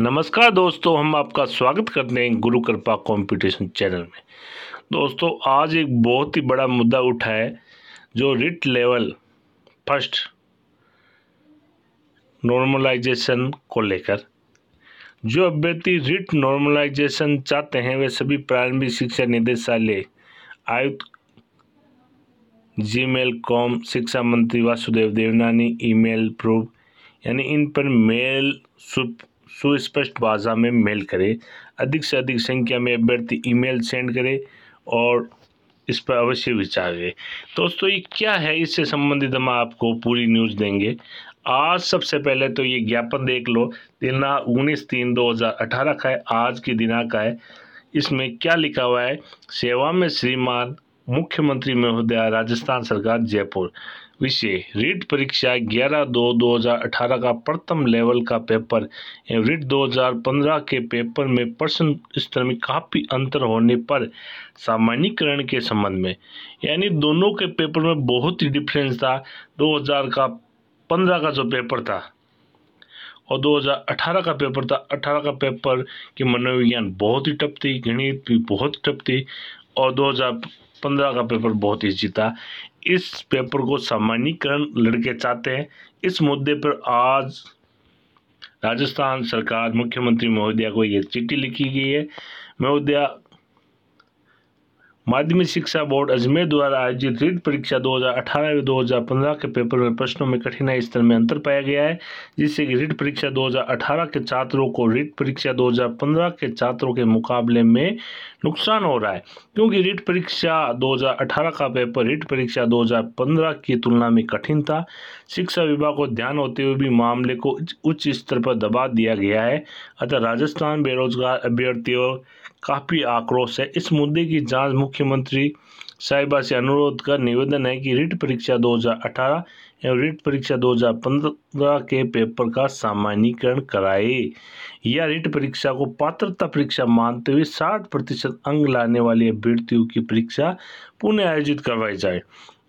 नमस्कार दोस्तों हम आपका स्वागत करते हैं गुरु कृपा कंपटीशन चैनल में दोस्तों आज एक बहुत ही बड़ा मुद्दा उठा है जो रिट लेवल फर्स्ट नॉर्मलाइजेशन को लेकर जो अभ्यर्थी रिट नॉर्मलाइजेशन चाहते हैं वे सभी प्रारंभिक शिक्षा निदेशालय आयुक्त जी मेल कॉम शिक्षा मंत्री वासुदेव देवनानी ईमेल प्रूफ यानी इन पर मेल सुप सुस्पष्ट भाषा में मेल करें अधिक से अधिक संख्या में अभ्यर्थी ईमेल सेंड करें और इस पर अवश्य विचार करें दोस्तों ये क्या है इससे संबंधित हम आपको पूरी न्यूज़ देंगे आज सबसे पहले तो ये ज्ञापन देख लो दिना उन्नीस तीन दो हज़ार अठारह का है आज की दिना का है इसमें क्या लिखा हुआ है सेवा में श्रीमान मुख्यमंत्री महोदया राजस्थान सरकार जयपुर विषय रीट परीक्षा 11 दो 2018 का प्रथम लेवल का पेपर रीट 2015 के पेपर में प्रश्न स्तर में काफ़ी अंतर होने पर सामान्यकरण के संबंध में यानी दोनों के पेपर में बहुत ही डिफरेंस था 2000 का 15 का जो पेपर था और 2018 का पेपर था 18 का पेपर की मनोविज्ञान बहुत ही टप थी गणित भी बहुत टप थी और 2015 का पेपर बहुत ईजी था इस पेपर को सामान्यकरण लड़के चाहते हैं इस मुद्दे पर आज राजस्थान सरकार मुख्यमंत्री महोदया को यह चिट्ठी लिखी गई है महोदया माध्यमिक शिक्षा बोर्ड अजमेर द्वारा आयोजित रीट परीक्षा 2018 व 2015 के पेपर में प्रश्नों में कठिनाई स्तर में अंतर पाया गया है जिससे कि रीट परीक्षा 2018 के छात्रों को रीट परीक्षा 2015 के छात्रों के मुकाबले में नुकसान हो रहा है क्योंकि रीट परीक्षा 2018 का पेपर रीट परीक्षा 2015 की तुलना में कठिन था शिक्षा विभाग को ध्यान होते हुए भी मामले को उच्च स्तर पर दबा दिया गया है अतः राजस्थान बेरोजगार अभ्यर्थियों काफ़ी आक्रोश है इस मुद्दे की जांच मुख्यमंत्री साहिबा से अनुरोध कर निवेदन है कि रिट परीक्षा 2018 एवं रिट परीक्षा 2015 के पेपर का सामान्यकरण कराए यह रिट परीक्षा को पात्रता परीक्षा मानते हुए 60 प्रतिशत अंग लाने वाले अभ्यर्थियों की परीक्षा पुनः आयोजित करवाई जाए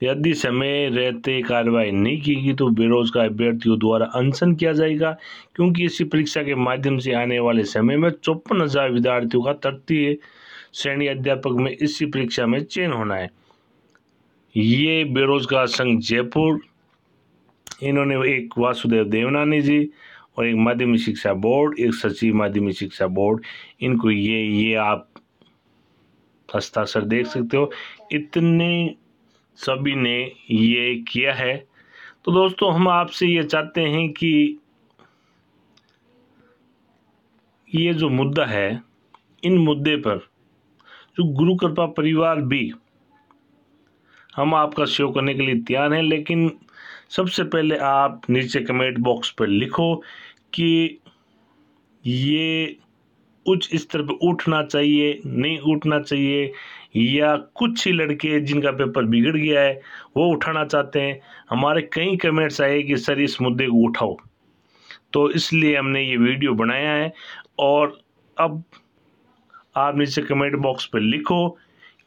यदि समय रहते कार्रवाई नहीं की गई तो बेरोजगार अभ्यर्थियों द्वारा अनशन किया जाएगा क्योंकि इसी परीक्षा के माध्यम से आने वाले समय में चौपन हज़ार विद्यार्थियों का तृतीय श्रेणी अध्यापक में इसी परीक्षा में चयन होना है ये बेरोजगार संघ जयपुर इन्होंने एक वासुदेव देवनानी जी और एक माध्यमिक शिक्षा बोर्ड एक सचिव माध्यमिक शिक्षा बोर्ड इनको ये ये आप हस्ताक्षर देख सकते हो इतने सभी ने ये किया है तो दोस्तों हम आपसे ये चाहते हैं कि ये जो मुद्दा है इन मुद्दे पर जो गुरु कृपा परिवार भी हम आपका शो करने के लिए तैयार हैं लेकिन सबसे पहले आप नीचे कमेंट बॉक्स पर लिखो कि ये उच्च स्तर पे उठना चाहिए नहीं उठना चाहिए या कुछ ही लड़के जिनका पेपर बिगड़ गया है वो उठाना चाहते हैं हमारे कई कमेंट्स आए कि सर इस मुद्दे को उठाओ तो इसलिए हमने ये वीडियो बनाया है और अब आप नीचे कमेंट बॉक्स पर लिखो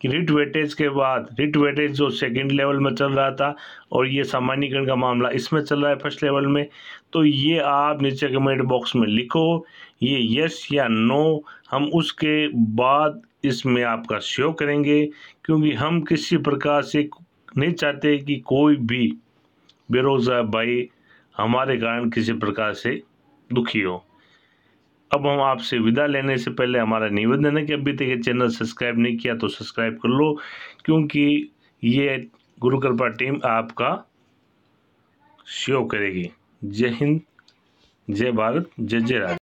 कि रिट वेटेज के बाद रिट वेटेज जो सेकंड लेवल में चल रहा था और ये सामान्यकरण का मामला इसमें चल रहा है फर्स्ट लेवल में तो ये आप नीचे कमेंट बॉक्स में लिखो ये यस या नो हम उसके बाद इसमें आपका शो करेंगे क्योंकि हम किसी प्रकार से नहीं चाहते कि कोई भी बेरोज़गार भाई हमारे कारण किसी प्रकार से दुखी हो अब हम आपसे विदा लेने से पहले हमारा निवेदन है कि अभी तक ये चैनल सब्सक्राइब नहीं किया तो सब्सक्राइब कर लो क्योंकि ये गुरुकृपा टीम आपका शो करेगी जय हिंद जय भारत जय जय राज